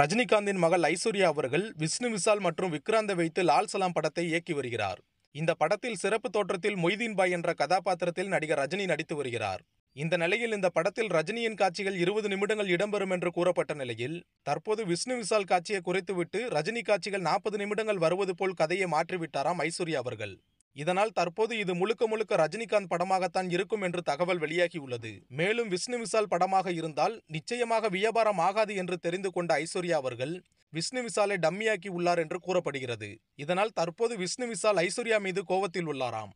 ரஜினிகாந்தின் மகள் ஐஸ்வர்யா அவர்கள் விஷ்ணு விஷால் மற்றும் விக்ராந்தை வைத்து லால் சலாம் படத்தை இயக்கி வருகிறார் இந்த படத்தில் சிறப்பு தோற்றத்தில் மொய்தீன் பாய் என்ற கதாபாத்திரத்தில் நடிகர் ரஜினி நடித்து வருகிறார் இந்த நிலையில் இந்த படத்தில் ரஜினியின் காட்சிகள் இருபது நிமிடங்கள் இடம்பெறும் என்று கூறப்பட்ட நிலையில் தற்போது விஷ்ணு விஷால் காட்சியை குறைத்துவிட்டு ரஜினி காட்சிகள் நாற்பது நிமிடங்கள் வருவது போல் கதையை மாற்றிவிட்டாராம் ஐஸ்வர்யா அவர்கள் இதனால் தற்போது இது முழுக்க முழுக்க ரஜினிகாந்த் படமாகத்தான் இருக்கும் என்று தகவல் வெளியாகியுள்ளது மேலும் விஷ்ணு விஷால் படமாக இருந்தால் நிச்சயமாக வியாபாரம் ஆகாது என்று தெரிந்து கொண்ட ஐஸ்வர்யா அவர்கள் விஷ்ணு விசாலை டம்மியாக்கி உள்ளார் என்று கூறப்படுகிறது இதனால் தற்போது விஷ்ணு விசால் ஐஸ்வர்யா மீது கோவத்தில் உள்ளாராம்